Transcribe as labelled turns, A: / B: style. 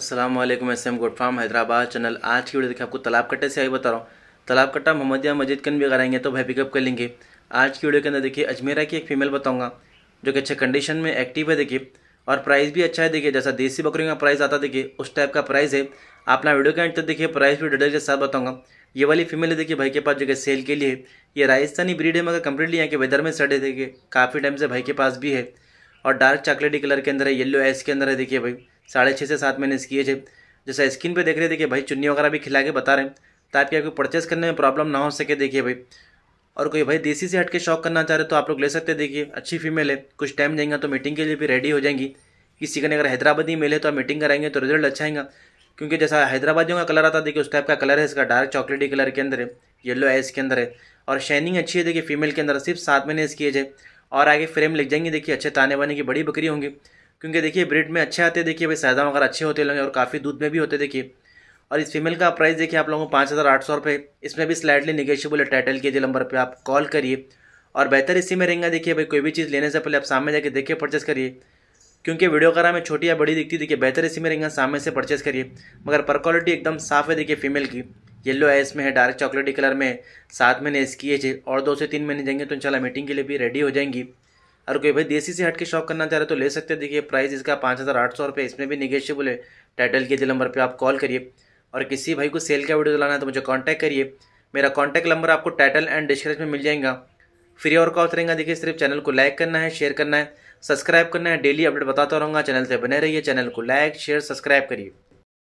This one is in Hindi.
A: Aslam S M good farm Hyderabad channel आज की वीडियो देखिए आपको तालाब कट्टे से आई बता रहा हूँ तालाब कट्टा मोहम्मदिया मस्जिद कन भी अगर आएंगे तो भाई पिकअप कर लेंगे आज की वीडियो के अंदर देखिए अजमेरा की एक फीमेल बताऊंगा जो कि अच्छे कंडीशन में एक्टिव है देखिए और प्राइस भी अच्छा है देखिए जैसा देसी बकरियों का प्राइस आता देखिए उस टाइप का प्राइस है आप वीडियो के अंदर देखिए प्राइस भी डिटेल के साथ बताऊँगा ये वाली फीमेल है देखिए भाई के पास जो कि सेल के लिए ये राजस्थानी ब्रीड है मगर कम्प्लीटली यहाँ के वेदर में सड़े देखिए काफ़ी टाइम से भाई के पास भी है और डार्क चॉकलेटी कलर के अंदर है येलो एस के अंदर है देखिए भाई साढ़े छः से सात महीने किए थे जैसा स्क्रीन पे देख रहे थे कि भाई चुन्नी वगैरह भी खिला के बता रहे हैं ताकि आपको परचेस करने में प्रॉब्लम ना हो सके देखिए भाई और कोई भाई देसी से हट के शौक करना चाह रहे तो आप लोग ले सकते देखिए अच्छी फीमेल है कुछ टाइम जाएंगे तो मीटिंग के लिए भी रेडी हो जाएंगी किसी कहीं अगर हैदराबादी मेल है तो आप मीटिंग कराएंगे तो रिजल्ट अच्छा आएगा क्योंकि जैसा हैदराबादियों का कलर आता देखिए उस टाइप का कलर है इसका डार्क चॉकलेटी कलर के अंदर है येलो है इसके अंदर है और शाइनिंग अच्छी है देखिए फीमेल के अंदर सिर्फ सात महीने इसकी एज है और आगे फ्रेम लग जाएंगे देखिए अच्छे ताने वाने की बड़ी बकरी होंगी क्योंकि देखिए ब्रिड में अच्छे आते देखिए भाई सादा वगैरह अच्छे होते लगे और काफ़ी दूध में भी होते देखिए और इस फीमेल का प्राइस देखिए आप लोगों को पाँच हज़ार आठ सौ रुपये इसमें भी स्लाइडली निगेशियबल है टाइटल के जी नंबर पर आप कॉल करिए और बेहतर इसी में रहेंगे देखिए भाई कोई भी चीज़ लेने से पहले आप सामने जाके देखिए परचेस करिए क्योंकि वीडियो करा में छोटी या बड़ी दिखती देखिए बेहतर इसी में रहेंगे सामने से परचेस करिए मगर पर क्वालिटी एकदम साफ़ है देखिए फीमेल की येलो है इसमें है डार्क चॉकलेटी कलर में सात महीने इसकी है और दो से तीन महीने जाएंगे तो इंशाल्लाह मीटिंग के लिए भी रेडी हो जाएंगी और कोई भाई देसी से हट के शॉप करना चाह रहे तो ले सकते हैं देखिए प्राइस इसका पाँच हज़ार आठ सौ रुपये इसमें भी निगेशियबल है टाइटल के दिल नंबर पर आप कॉल करिए और किसी भाई को सेल का वीडियो दिलाना है तो मुझे कॉन्टैक्ट करिए मेरा कॉन्टैक्ट नंबर आपको टाइटल एंड डिस्क्रिप्शन में मिल जाएगा फ्री और कॉल उतरेंगे देखिए सिर्फ चैनल को लाइक करना है शेयर करना है सब्सक्राइब करना है डेली अपडेट बताता रहूँगा चैनल से बने रहिए चैनल को लाइक शेयर सब्सक्राइब करिए